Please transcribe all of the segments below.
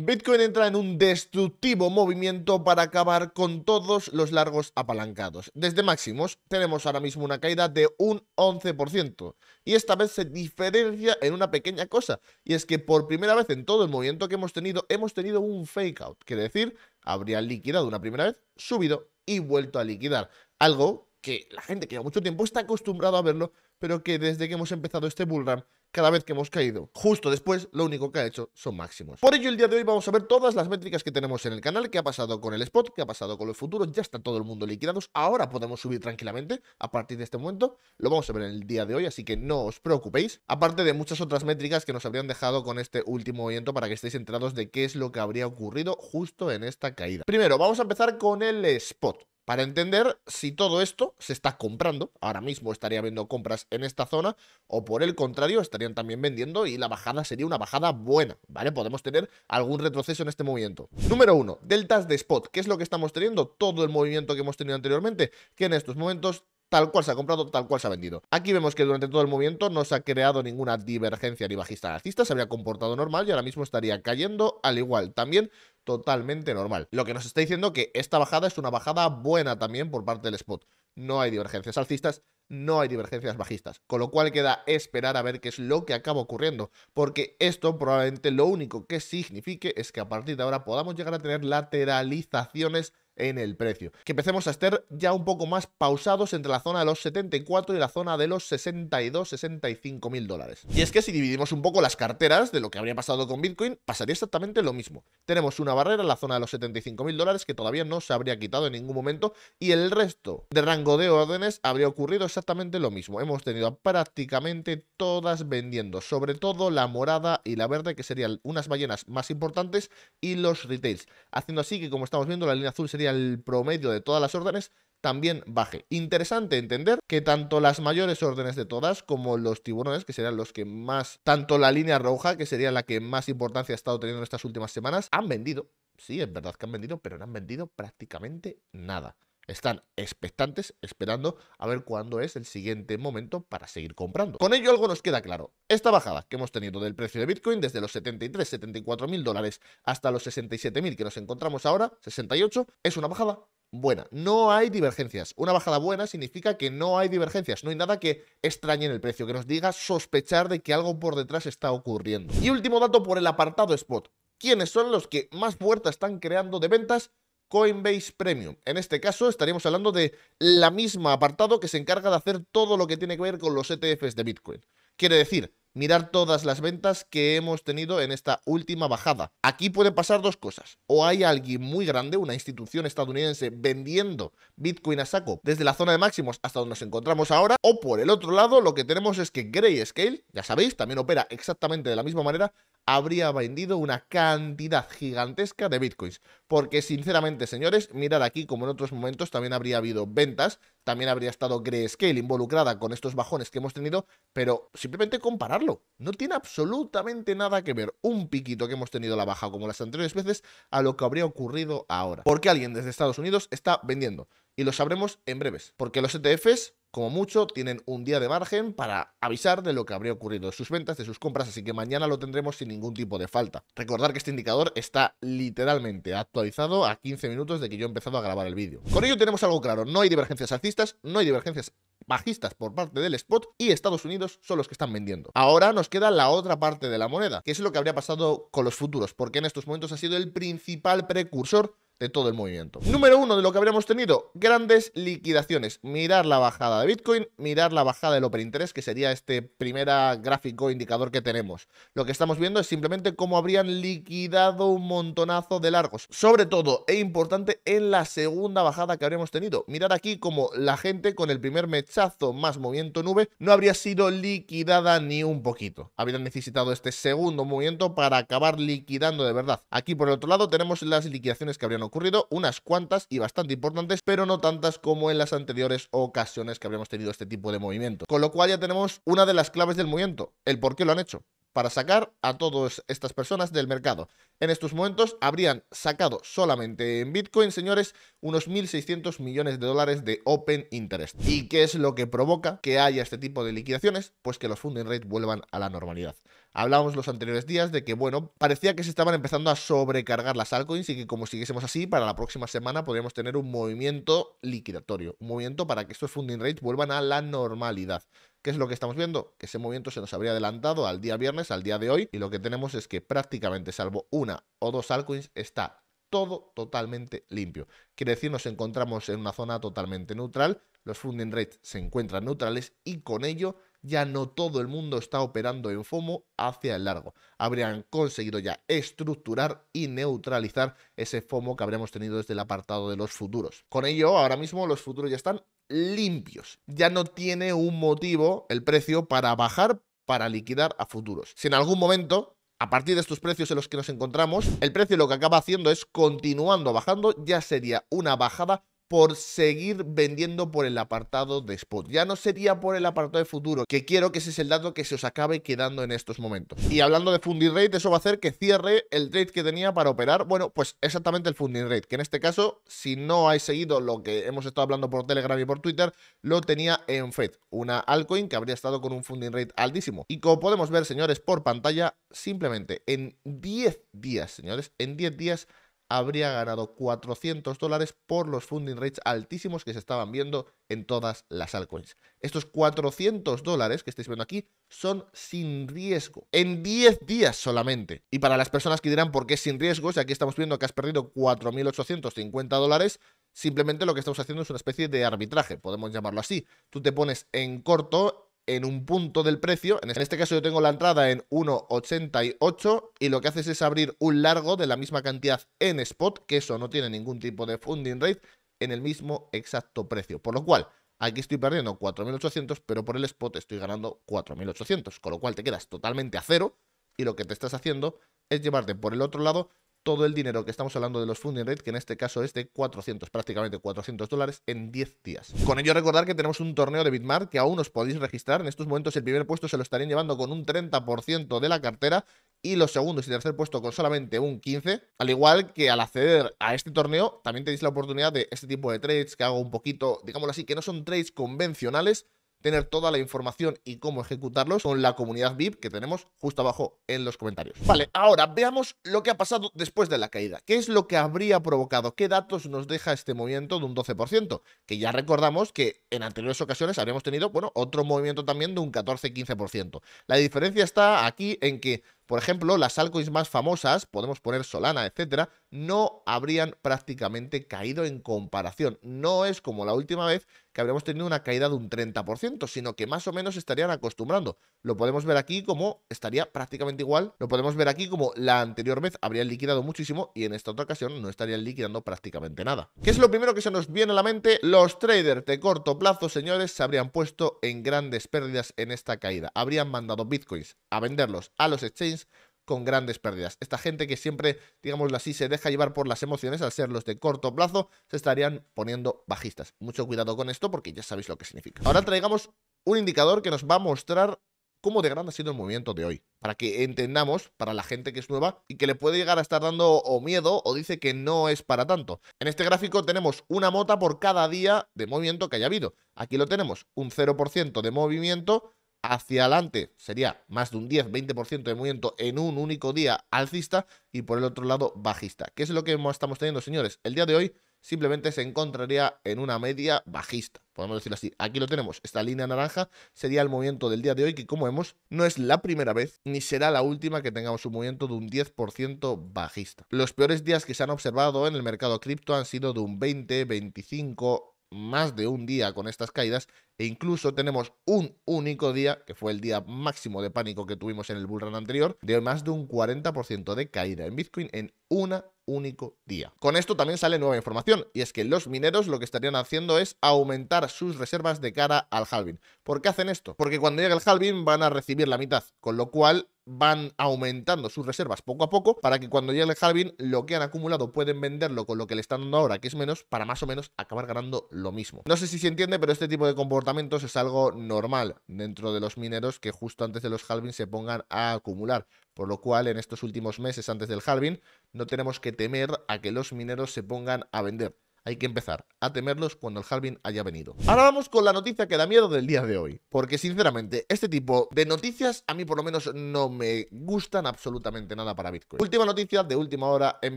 Bitcoin entra en un destructivo movimiento para acabar con todos los largos apalancados. Desde máximos tenemos ahora mismo una caída de un 11% y esta vez se diferencia en una pequeña cosa y es que por primera vez en todo el movimiento que hemos tenido hemos tenido un fake out, quiere decir, habría liquidado una primera vez, subido y vuelto a liquidar, algo que la gente que lleva mucho tiempo está acostumbrado a verlo, pero que desde que hemos empezado este bullrun, cada vez que hemos caído, justo después, lo único que ha hecho son máximos. Por ello, el día de hoy vamos a ver todas las métricas que tenemos en el canal, qué ha pasado con el spot, qué ha pasado con los futuros, ya está todo el mundo liquidados, ahora podemos subir tranquilamente a partir de este momento, lo vamos a ver en el día de hoy, así que no os preocupéis, aparte de muchas otras métricas que nos habrían dejado con este último movimiento para que estéis enterados de qué es lo que habría ocurrido justo en esta caída. Primero, vamos a empezar con el spot para entender si todo esto se está comprando. Ahora mismo estaría viendo compras en esta zona o por el contrario estarían también vendiendo y la bajada sería una bajada buena, ¿vale? Podemos tener algún retroceso en este movimiento. Número 1, deltas de spot. ¿Qué es lo que estamos teniendo? Todo el movimiento que hemos tenido anteriormente, que en estos momentos tal cual se ha comprado, tal cual se ha vendido. Aquí vemos que durante todo el movimiento no se ha creado ninguna divergencia ni bajista alcista, se había comportado normal y ahora mismo estaría cayendo, al igual también totalmente normal. Lo que nos está diciendo que esta bajada es una bajada buena también por parte del spot. No hay divergencias alcistas, no hay divergencias bajistas, con lo cual queda esperar a ver qué es lo que acaba ocurriendo, porque esto probablemente lo único que signifique es que a partir de ahora podamos llegar a tener lateralizaciones en el precio. Que empecemos a estar ya un poco más pausados entre la zona de los 74 y la zona de los 62, 65 mil dólares. Y es que si dividimos un poco las carteras de lo que habría pasado con Bitcoin, pasaría exactamente lo mismo. Tenemos una barrera en la zona de los 75 mil dólares que todavía no se habría quitado en ningún momento y el resto de rango de órdenes habría ocurrido exactamente lo mismo. Hemos tenido prácticamente todas vendiendo, sobre todo la morada y la verde que serían unas ballenas más importantes y los retails. Haciendo así que como estamos viendo la línea azul sería el promedio de todas las órdenes, también baje. Interesante entender que tanto las mayores órdenes de todas como los tiburones, que serían los que más, tanto la línea roja, que sería la que más importancia ha estado teniendo en estas últimas semanas, han vendido. Sí, es verdad que han vendido, pero no han vendido prácticamente nada. Están expectantes, esperando a ver cuándo es el siguiente momento para seguir comprando. Con ello algo nos queda claro. Esta bajada que hemos tenido del precio de Bitcoin desde los 73, 74 mil dólares hasta los 67 mil que nos encontramos ahora, 68, es una bajada buena. No hay divergencias. Una bajada buena significa que no hay divergencias. No hay nada que extrañe en el precio, que nos diga sospechar de que algo por detrás está ocurriendo. Y último dato por el apartado spot. ¿Quiénes son los que más puertas están creando de ventas Coinbase Premium. En este caso estaríamos hablando de la misma apartado que se encarga de hacer todo lo que tiene que ver con los ETFs de Bitcoin. Quiere decir, mirar todas las ventas que hemos tenido en esta última bajada. Aquí pueden pasar dos cosas. O hay alguien muy grande, una institución estadounidense, vendiendo Bitcoin a saco desde la zona de máximos hasta donde nos encontramos ahora. O por el otro lado, lo que tenemos es que Grayscale, ya sabéis, también opera exactamente de la misma manera, habría vendido una cantidad gigantesca de bitcoins. Porque sinceramente, señores, mirad aquí como en otros momentos también habría habido ventas, también habría estado Grayscale involucrada con estos bajones que hemos tenido, pero simplemente compararlo. No tiene absolutamente nada que ver un piquito que hemos tenido la baja como las anteriores veces a lo que habría ocurrido ahora. Porque alguien desde Estados Unidos está vendiendo. Y lo sabremos en breves. Porque los ETFs como mucho, tienen un día de margen para avisar de lo que habría ocurrido de sus ventas, de sus compras, así que mañana lo tendremos sin ningún tipo de falta. Recordar que este indicador está literalmente actualizado a 15 minutos de que yo he empezado a grabar el vídeo. Con ello tenemos algo claro, no hay divergencias alcistas, no hay divergencias bajistas por parte del spot y Estados Unidos son los que están vendiendo. Ahora nos queda la otra parte de la moneda, que es lo que habría pasado con los futuros, porque en estos momentos ha sido el principal precursor de todo el movimiento. Número uno de lo que habríamos tenido, grandes liquidaciones. Mirar la bajada de Bitcoin, mirar la bajada del Open Interest, que sería este primer gráfico indicador que tenemos. Lo que estamos viendo es simplemente cómo habrían liquidado un montonazo de largos. Sobre todo, e importante, en la segunda bajada que habríamos tenido. Mirar aquí como la gente con el primer mechazo más movimiento nube no habría sido liquidada ni un poquito. Habrían necesitado este segundo movimiento para acabar liquidando de verdad. Aquí por el otro lado tenemos las liquidaciones que habrían ocurrido unas cuantas y bastante importantes, pero no tantas como en las anteriores ocasiones que habíamos tenido este tipo de movimiento. Con lo cual ya tenemos una de las claves del movimiento, el por qué lo han hecho para sacar a todas estas personas del mercado. En estos momentos habrían sacado solamente en Bitcoin, señores, unos 1.600 millones de dólares de Open Interest. ¿Y qué es lo que provoca que haya este tipo de liquidaciones? Pues que los funding rates vuelvan a la normalidad. Hablábamos los anteriores días de que, bueno, parecía que se estaban empezando a sobrecargar las altcoins y que como siguiésemos así, para la próxima semana podríamos tener un movimiento liquidatorio, un movimiento para que estos funding rates vuelvan a la normalidad. ¿Qué es lo que estamos viendo? Que ese movimiento se nos habría adelantado al día viernes, al día de hoy, y lo que tenemos es que prácticamente, salvo una o dos altcoins, está todo totalmente limpio. Quiere decir, nos encontramos en una zona totalmente neutral, los funding rates se encuentran neutrales y con ello ya no todo el mundo está operando en FOMO hacia el largo. Habrían conseguido ya estructurar y neutralizar ese FOMO que habríamos tenido desde el apartado de los futuros. Con ello, ahora mismo los futuros ya están limpios. Ya no tiene un motivo el precio para bajar, para liquidar a futuros. Si en algún momento a partir de estos precios en los que nos encontramos, el precio lo que acaba haciendo es continuando bajando, ya sería una bajada por seguir vendiendo por el apartado de spot. Ya no sería por el apartado de futuro, que quiero que ese es el dato que se os acabe quedando en estos momentos. Y hablando de funding rate, eso va a hacer que cierre el trade que tenía para operar, bueno, pues exactamente el funding rate, que en este caso, si no hay seguido lo que hemos estado hablando por Telegram y por Twitter, lo tenía en FED, una altcoin que habría estado con un funding rate altísimo. Y como podemos ver, señores, por pantalla, simplemente en 10 días, señores, en 10 días habría ganado 400 dólares por los funding rates altísimos que se estaban viendo en todas las altcoins. Estos 400 dólares que estáis viendo aquí son sin riesgo, en 10 días solamente. Y para las personas que dirán por qué sin riesgo, si aquí estamos viendo que has perdido 4.850 dólares, simplemente lo que estamos haciendo es una especie de arbitraje, podemos llamarlo así. Tú te pones en corto en un punto del precio. En este caso yo tengo la entrada en 1,88 y lo que haces es abrir un largo de la misma cantidad en spot, que eso no tiene ningún tipo de funding rate, en el mismo exacto precio. Por lo cual, aquí estoy perdiendo 4.800, pero por el spot estoy ganando 4.800, con lo cual te quedas totalmente a cero y lo que te estás haciendo es llevarte por el otro lado todo el dinero que estamos hablando de los funding rate, que en este caso es de 400, prácticamente 400 dólares en 10 días. Con ello recordar que tenemos un torneo de Bitmar que aún os podéis registrar. En estos momentos el primer puesto se lo estarían llevando con un 30% de la cartera y los segundos y tercer puesto con solamente un 15. Al igual que al acceder a este torneo, también tenéis la oportunidad de este tipo de trades que hago un poquito, digámoslo así, que no son trades convencionales, tener toda la información y cómo ejecutarlos con la comunidad VIP que tenemos justo abajo en los comentarios. Vale, ahora veamos lo que ha pasado después de la caída. ¿Qué es lo que habría provocado? ¿Qué datos nos deja este movimiento de un 12%? Que ya recordamos que en anteriores ocasiones habríamos tenido, bueno, otro movimiento también de un 14-15%. La diferencia está aquí en que por ejemplo, las altcoins más famosas, podemos poner Solana, etcétera, no habrían prácticamente caído en comparación. No es como la última vez que habríamos tenido una caída de un 30%, sino que más o menos estarían acostumbrando. Lo podemos ver aquí como estaría prácticamente igual. Lo podemos ver aquí como la anterior vez habrían liquidado muchísimo y en esta otra ocasión no estarían liquidando prácticamente nada. ¿Qué es lo primero que se nos viene a la mente? Los traders de corto plazo, señores, se habrían puesto en grandes pérdidas en esta caída. Habrían mandado bitcoins a venderlos a los exchanges con grandes pérdidas. Esta gente que siempre, digámoslo así, se deja llevar por las emociones, al ser los de corto plazo, se estarían poniendo bajistas. Mucho cuidado con esto porque ya sabéis lo que significa. Ahora traigamos un indicador que nos va a mostrar cómo de grande ha sido el movimiento de hoy, para que entendamos, para la gente que es nueva y que le puede llegar a estar dando o miedo o dice que no es para tanto. En este gráfico tenemos una mota por cada día de movimiento que haya habido. Aquí lo tenemos, un 0% de movimiento hacia adelante sería más de un 10-20% de movimiento en un único día alcista y por el otro lado bajista. ¿Qué es lo que estamos teniendo, señores? El día de hoy simplemente se encontraría en una media bajista, podemos decirlo así. Aquí lo tenemos, esta línea naranja sería el movimiento del día de hoy que como vemos no es la primera vez ni será la última que tengamos un movimiento de un 10% bajista. Los peores días que se han observado en el mercado cripto han sido de un 20, 25, más de un día con estas caídas e incluso tenemos un único día, que fue el día máximo de pánico que tuvimos en el bullrun anterior, de más de un 40% de caída en Bitcoin en una único día. Con esto también sale nueva información, y es que los mineros lo que estarían haciendo es aumentar sus reservas de cara al halving. ¿Por qué hacen esto? Porque cuando llegue el halving van a recibir la mitad, con lo cual van aumentando sus reservas poco a poco para que cuando llegue el halving lo que han acumulado pueden venderlo con lo que le están dando ahora, que es menos, para más o menos acabar ganando lo mismo. No sé si se entiende, pero este tipo de comportamientos es algo normal dentro de los mineros que justo antes de los halving se pongan a acumular. Por lo cual, en estos últimos meses antes del halving, no tenemos que temer a que los mineros se pongan a vender. Hay que empezar a temerlos cuando el Halvin haya venido. Ahora vamos con la noticia que da miedo del día de hoy. Porque sinceramente, este tipo de noticias a mí por lo menos no me gustan absolutamente nada para Bitcoin. Última noticia de última hora en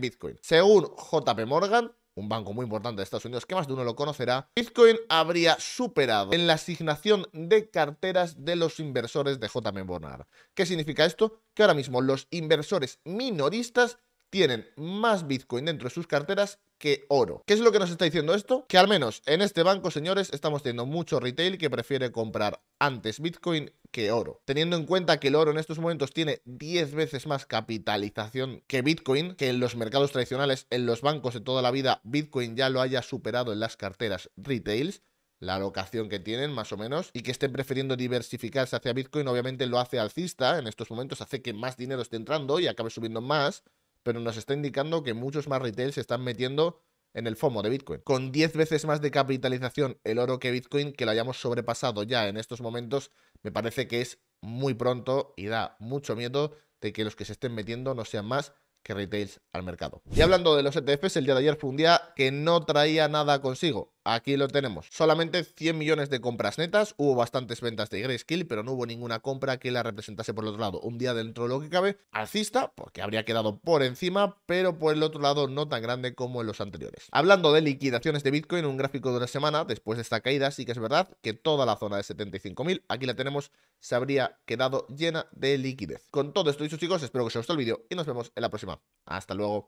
Bitcoin. Según JP Morgan, un banco muy importante de Estados Unidos que más de uno lo conocerá, Bitcoin habría superado en la asignación de carteras de los inversores de JP Morgan. ¿Qué significa esto? Que ahora mismo los inversores minoristas tienen más Bitcoin dentro de sus carteras que oro. ¿Qué es lo que nos está diciendo esto? Que al menos en este banco, señores, estamos teniendo mucho retail que prefiere comprar antes Bitcoin que oro. Teniendo en cuenta que el oro en estos momentos tiene 10 veces más capitalización que Bitcoin, que en los mercados tradicionales, en los bancos de toda la vida, Bitcoin ya lo haya superado en las carteras retails, la locación que tienen, más o menos, y que estén prefiriendo diversificarse hacia Bitcoin, obviamente lo hace alcista en estos momentos, hace que más dinero esté entrando y acabe subiendo más, pero nos está indicando que muchos más retail se están metiendo en el FOMO de Bitcoin. Con 10 veces más de capitalización el oro que Bitcoin, que lo hayamos sobrepasado ya en estos momentos, me parece que es muy pronto y da mucho miedo de que los que se estén metiendo no sean más que retails al mercado. Y hablando de los ETFs, el día de ayer fue un día que no traía nada consigo. Aquí lo tenemos. Solamente 100 millones de compras netas. Hubo bastantes ventas de Skill, pero no hubo ninguna compra que la representase por el otro lado. Un día dentro de lo que cabe, alcista, porque habría quedado por encima, pero por el otro lado no tan grande como en los anteriores. Hablando de liquidaciones de Bitcoin, un gráfico de una semana, después de esta caída, sí que es verdad que toda la zona de 75.000, aquí la tenemos, se habría quedado llena de liquidez. Con todo esto dicho, chicos, espero que os haya gustado el vídeo y nos vemos en la próxima. Hasta luego.